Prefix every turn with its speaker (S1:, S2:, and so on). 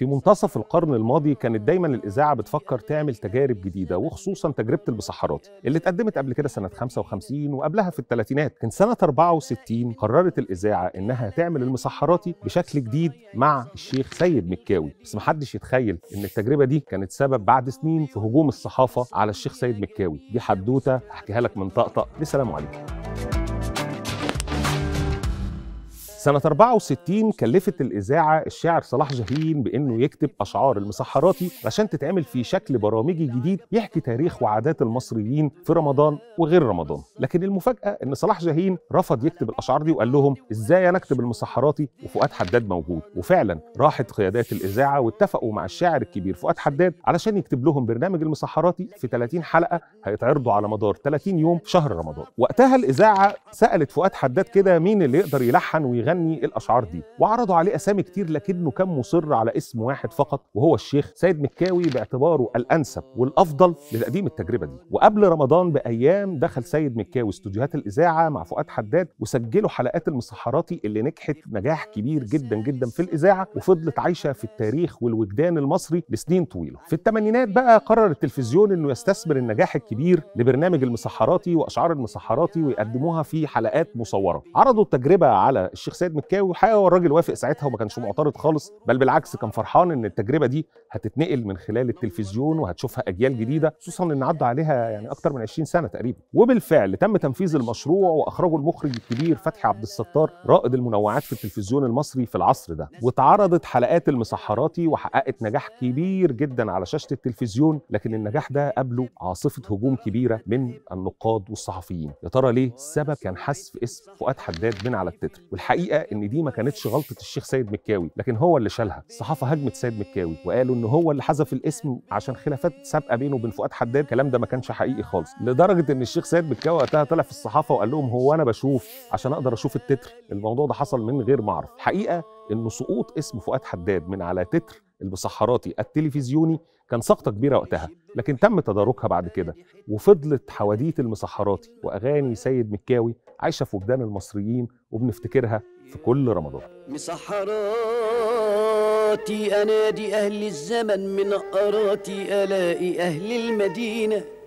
S1: في منتصف القرن الماضي كانت دايما الاذاعه بتفكر تعمل تجارب جديده وخصوصا تجربه البصحراتي اللي اتقدمت قبل كده سنه 55 وقبلها في الثلاثينات كان سنه 64 قررت الاذاعه انها تعمل المسحراتي بشكل جديد مع الشيخ سيد مكاوي بس محدش يتخيل ان التجربه دي كانت سبب بعد سنين في هجوم الصحافه على الشيخ سيد مكاوي دي حدوته هحكيها لك من طقطق السلام عليكم سنة 64 كلفت الإذاعة الشاعر صلاح جاهين بإنه يكتب أشعار المسحراتي عشان تتعمل في شكل برامجي جديد يحكي تاريخ وعادات المصريين في رمضان وغير رمضان، لكن المفاجأة إن صلاح جاهين رفض يكتب الأشعار دي وقال لهم إزاي أنا أكتب المسحراتي وفؤاد حداد موجود، وفعلا راحت قيادات الإذاعة واتفقوا مع الشاعر الكبير فؤاد حداد علشان يكتب لهم برنامج المسحراتي في 30 حلقة هيتعرضوا على مدار 30 يوم في شهر رمضان، وقتها الإذاعة سألت فؤاد حداد كده مين اللي يقدر يلحن ويغني بيغني الاشعار دي وعرضوا عليه اسامي كتير لكنه كان مصر على اسم واحد فقط وهو الشيخ سيد مكاوي باعتباره الانسب والافضل لتقديم التجربه دي وقبل رمضان بايام دخل سيد مكاوي استوديوهات الاذاعه مع فؤاد حداد وسجلوا حلقات المسحراتي اللي نجحت نجاح كبير جدا جدا في الاذاعه وفضلت عايشه في التاريخ والوجدان المصري لسنين طويله في الثمانينات بقى قرر التلفزيون انه يستثمر النجاح الكبير لبرنامج المسحراتي واشعار المسحراتي ويقدموها في حلقات مصوره عرضوا التجربه على الشيخ سيد مكاوي وحقيقه هو الراجل وافق ساعتها وما كانش معترض خالص بل بالعكس كان فرحان ان التجربه دي هتتنقل من خلال التلفزيون وهتشوفها اجيال جديده خصوصا ان عدى عليها يعني اكتر من 20 سنه تقريبا وبالفعل تم تنفيذ المشروع واخرجه المخرج الكبير فتحي عبد الستار رائد المنوعات في التلفزيون المصري في العصر ده واتعرضت حلقات المسحراتي وحققت نجاح كبير جدا على شاشه التلفزيون لكن النجاح ده قبله عاصفه هجوم كبيره من النقاد والصحفيين يا ترى ليه السبب كان حذف اسم فؤاد حداد من على التتر والحقيقه الحقيقه ان دي ما كانتش غلطه الشيخ سيد مكاوي لكن هو اللي شالها الصحافه هاجمت سيد مكاوي وقالوا ان هو اللي حذف الاسم عشان خلافات سابقه بينه وبين فؤاد حداد الكلام ده ما كانش حقيقي خالص لدرجه ان الشيخ سيد مكاوي وقتها طلع في الصحافه وقال لهم هو انا بشوف عشان اقدر اشوف التتر الموضوع ده حصل من غير ما اعرف الحقيقه ان سقوط اسم فؤاد حداد من على تتر المسحراتي التلفزيوني كان سقطة كبيرة وقتها لكن تم تداركها بعد كده وفضلت حواديت المصحراتي وأغاني سيد مكاوي عايشه في وجدان المصريين وبنفتكرها في كل رمضان مسحراتي انادي اهل الزمن من اراتي الاقي اهل المدينه